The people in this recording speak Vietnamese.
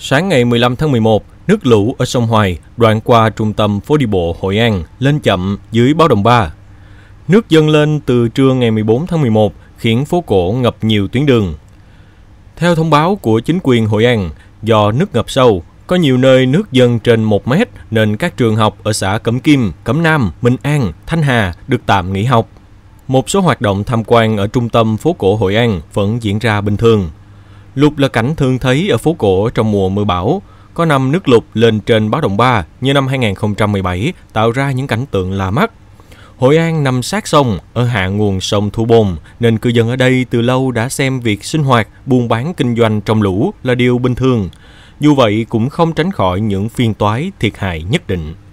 Sáng ngày 15 tháng 11, nước lũ ở sông Hoài đoạn qua trung tâm phố đi bộ Hội An lên chậm dưới báo động 3. Nước dâng lên từ trưa ngày 14 tháng 11 khiến phố cổ ngập nhiều tuyến đường. Theo thông báo của chính quyền Hội An, do nước ngập sâu, có nhiều nơi nước dâng trên 1 mét nên các trường học ở xã Cẩm Kim, Cẩm Nam, Minh An, Thanh Hà được tạm nghỉ học. Một số hoạt động tham quan ở trung tâm phố cổ Hội An vẫn diễn ra bình thường. Lụt là cảnh thường thấy ở phố cổ trong mùa mưa bão. Có năm nước lụt lên trên báo động 3 như năm 2017 tạo ra những cảnh tượng lạ mắt. Hội An nằm sát sông, ở hạ nguồn sông Thu Bồn, nên cư dân ở đây từ lâu đã xem việc sinh hoạt, buôn bán kinh doanh trong lũ là điều bình thường. Dù vậy cũng không tránh khỏi những phiên toái thiệt hại nhất định.